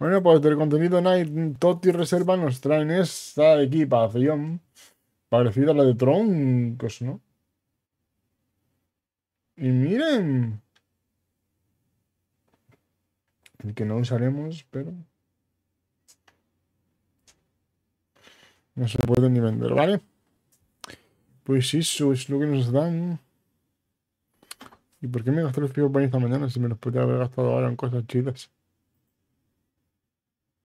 Bueno, pues del contenido Night, Totti Reserva nos traen esta equipación parecida a la de Troncos, pues, ¿no? Y miren. El que no usaremos, pero. No se puede ni vender, ¿vale? Pues eso es lo que nos dan. ¿Y por qué me gasté los pibos para esta mañana si me los podía haber gastado ahora en cosas chidas?